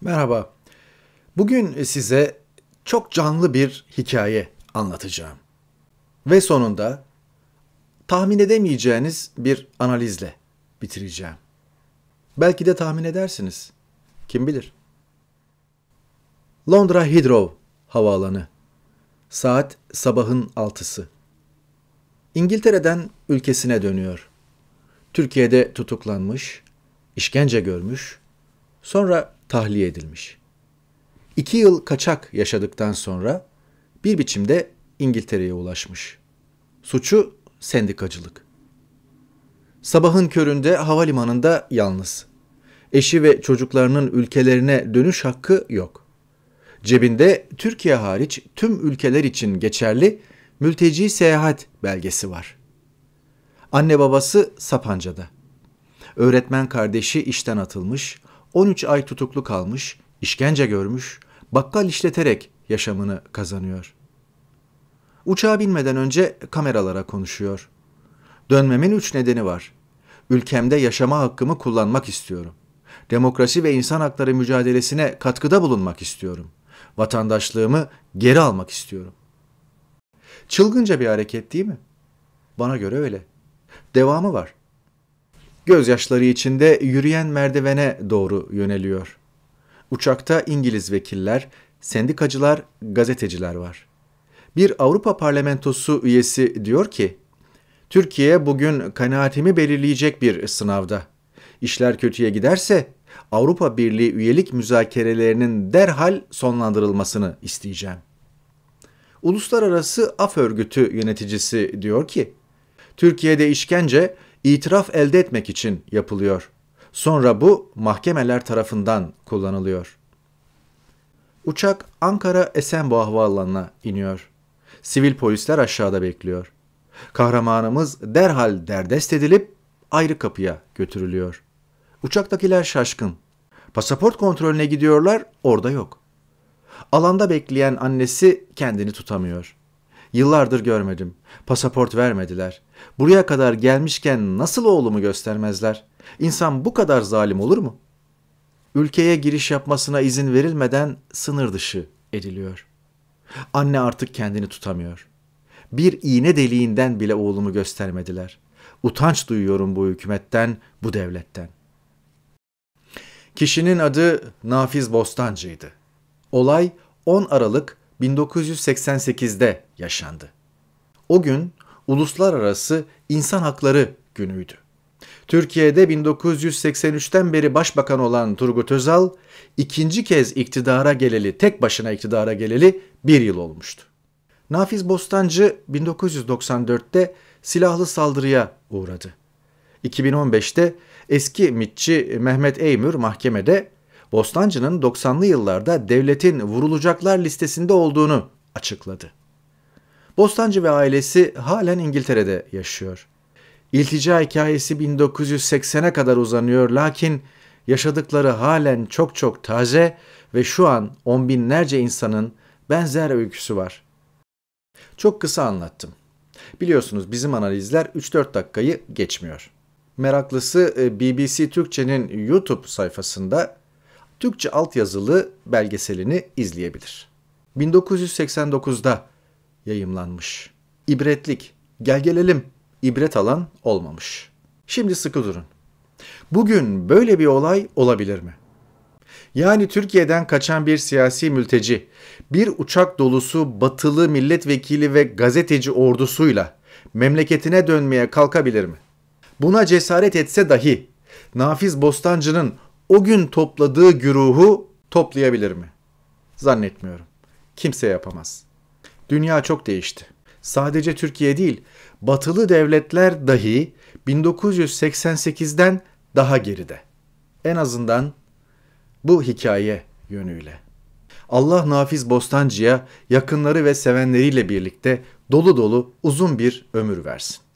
Merhaba. Bugün size çok canlı bir hikaye anlatacağım. Ve sonunda tahmin edemeyeceğiniz bir analizle bitireceğim. Belki de tahmin edersiniz. Kim bilir? Londra Heathrow havaalanı. Saat sabahın altısı. İngiltere'den ülkesine dönüyor. Türkiye'de tutuklanmış, işkence görmüş, sonra tahliye edilmiş. İki yıl kaçak yaşadıktan sonra bir biçimde İngiltere'ye ulaşmış. Suçu sendikacılık. Sabahın köründe havalimanında yalnız. Eşi ve çocuklarının ülkelerine dönüş hakkı yok. Cebinde Türkiye hariç tüm ülkeler için geçerli mülteci seyahat belgesi var. Anne babası Sapanca'da. Öğretmen kardeşi işten atılmış, 13 ay tutuklu kalmış, işkence görmüş, bakkal işleterek yaşamını kazanıyor. Uçağa binmeden önce kameralara konuşuyor. Dönmemin üç nedeni var. Ülkemde yaşama hakkımı kullanmak istiyorum. Demokrasi ve insan hakları mücadelesine katkıda bulunmak istiyorum. Vatandaşlığımı geri almak istiyorum. Çılgınca bir hareket değil mi? Bana göre öyle. Devamı var gözyaşları içinde yürüyen merdivene doğru yöneliyor. Uçakta İngiliz vekiller, sendikacılar, gazeteciler var. Bir Avrupa Parlamentosu üyesi diyor ki, Türkiye bugün kanaatimi belirleyecek bir sınavda. İşler kötüye giderse Avrupa Birliği üyelik müzakerelerinin derhal sonlandırılmasını isteyeceğim. Uluslararası Af Örgütü yöneticisi diyor ki, Türkiye'de işkence itiraf elde etmek için yapılıyor. Sonra bu mahkemeler tarafından kullanılıyor. Uçak Ankara Esenboğa Havaalanı'na iniyor. Sivil polisler aşağıda bekliyor. Kahramanımız derhal derdest edilip ayrı kapıya götürülüyor. Uçaktakiler şaşkın. Pasaport kontrolüne gidiyorlar, orada yok. Alanda bekleyen annesi kendini tutamıyor. Yıllardır görmedim. Pasaport vermediler. Buraya kadar gelmişken nasıl oğlumu göstermezler? İnsan bu kadar zalim olur mu? Ülkeye giriş yapmasına izin verilmeden sınır dışı ediliyor. Anne artık kendini tutamıyor. Bir iğne deliğinden bile oğlumu göstermediler. Utanç duyuyorum bu hükümetten, bu devletten. Kişinin adı Nafiz Bostancı'ydı. Olay 10 Aralık 1988'de yaşandı. O gün Uluslararası İnsan Hakları Günü'ydü. Türkiye'de 1983'ten beri başbakan olan Turgut Özal, ikinci kez iktidara geleli, tek başına iktidara geleli bir yıl olmuştu. Nafiz Bostancı 1994'te silahlı saldırıya uğradı. 2015'te eski mitçi Mehmet Eymür mahkemede Bostancı'nın 90'lı yıllarda devletin vurulacaklar listesinde olduğunu açıkladı. Bostancı ve ailesi halen İngiltere'de yaşıyor. İltica hikayesi 1980'e kadar uzanıyor lakin yaşadıkları halen çok çok taze ve şu an on binlerce insanın benzer öyküsü var. Çok kısa anlattım. Biliyorsunuz bizim analizler 3-4 dakikayı geçmiyor. Meraklısı e, BBC Türkçe'nin YouTube sayfasında Türkçe altyazılı belgeselini izleyebilir. 1989'da yayımlanmış. İbretlik, gel gelelim, ibret alan olmamış. Şimdi sıkı durun. Bugün böyle bir olay olabilir mi? Yani Türkiye'den kaçan bir siyasi mülteci, bir uçak dolusu batılı milletvekili ve gazeteci ordusuyla memleketine dönmeye kalkabilir mi? Buna cesaret etse dahi Nafiz Bostancı'nın o gün topladığı güruhu toplayabilir mi? Zannetmiyorum. Kimse yapamaz. Dünya çok değişti. Sadece Türkiye değil, batılı devletler dahi 1988'den daha geride. En azından bu hikaye yönüyle. Allah Nafiz Bostancı'ya yakınları ve sevenleriyle birlikte dolu dolu uzun bir ömür versin.